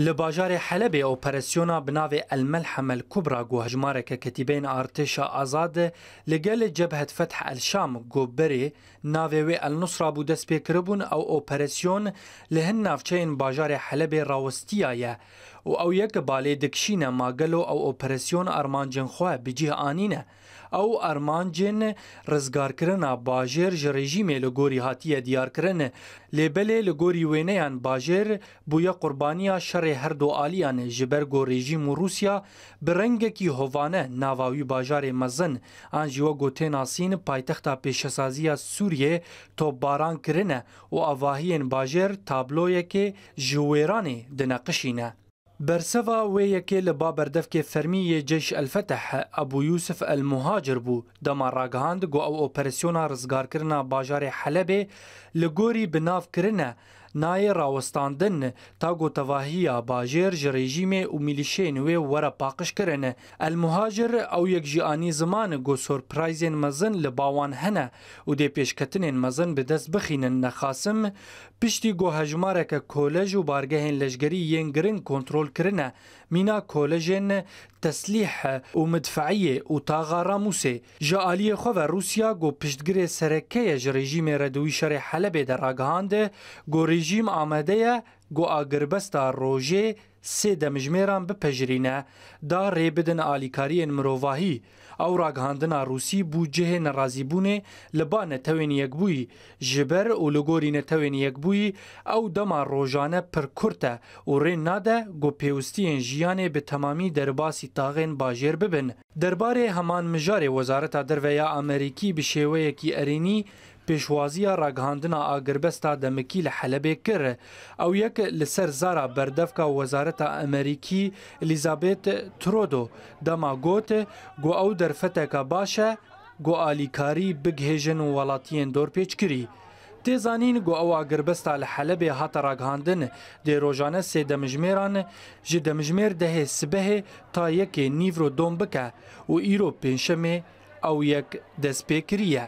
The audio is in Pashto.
ل باجار حلب اپراسیونا بناو الملحمه الكبرى گو هجمارک کتیبین ارتشا آزاد لگل جبهه فتح الشام گو بری ناوی النصره بو دست پیکربون او اپراسیون لهن نافچین باجار حلب راوستیایه و ئەو یەکە بالێ دکشینە ماگەلۆ ئەو ئۆپەرسیۆن ئەرمانجنخوا بجیه ئاینە ئەو ئەرمانجێن ڕزگارکردنا باژێر ji rejîmê li gorî hatiye diyarkirin lêbelê li gorî wêneyan bajêr bûye qurbaniya şerê herdu aliyan ji ber go rejîm û Rusya bi rengekî hovane nava wî bajarê mezin an ji we gotêna Sîn paytexta pêşesaziya Sûriyê topbaran kirine û avahiyên bajêr tabloyekê ji wêranê dineqişîne. برسوا و یەکێ لە بابەردەفکێ فەرمیە جێش ئەلفتەح ئەبوو یوسف ئەلمهاجر بوو دەما ڕاگەهاند گو ئەو ئۆپەرسیۆنا ڕزگارکردنا باژارێ حەلەبێ لە گۆری بنافکردە نای راوستاندن تا گوتواهیا باجر جی رژیم و میلیشین وی وره پاقش کرن المهاجر او یک جیانی زمان گو سورپرایزین مزن لباوان هنه و دی پیشکتنین مزن به دست بخینن نخاسم پشتی گو هجمارک کولج و بارگهین لشگری یین گرن کنترول کرنه مینا کولجین تسلیح و مدفعیه و تاغا راموسه جالی خو روسیا گو پشتگری سرکه ژ رژیم ردوی شر حلب در راگهاند گو رژیم آمادەیە گو ئاگربەستا ڕۆژێ سێ دەمژمێران بپەژرینە دا ڕێبدن ئالیکاریەن مرۆڤاهی ئەو ڕاگەاندنا رووسی بوو جهێ نەڕازیبوونێ لە بانە تەوێن یەکبووی ژبەر و لەگۆری نەتەوێن یەکبووی ئەو دەما ڕۆژانە پرکورتە و ڕێن نادە گۆ پێوستیان ژیانێ بە تەمامی دەرباسی تاغێن باژێر ببن دەربارێ هەمان مژارێ وەزارەتا دەرڤەیە ئامەریکی بە شێوەیەکی ئەرێنی پێشوازیە ڕاگەاندنا ئاگربەستا دەمەکی لە حەلبێ کرد ئەو یەک لەسەر زارا بەردەفکە وەزارەتە ئەمریکی لیزابێت ترۆدۆ دەماگۆتە گو ئەو دەرفەتێکە باشە گۆ ئالیکاری بگهێژن و وڵاتیان دۆرپێچکری. تێزانین گو ئەو ئاگربەستا لە حەلبێ هاتە ڕاگەاندن دێڕۆژانە سێ دەمژمێران ji دەمژمێر دەهێ سبەهێ تا یەکێ نیڤۆ دۆم بکە و ئیرۆ پێنجشەمێ ئەو یەک دەستپێکریە.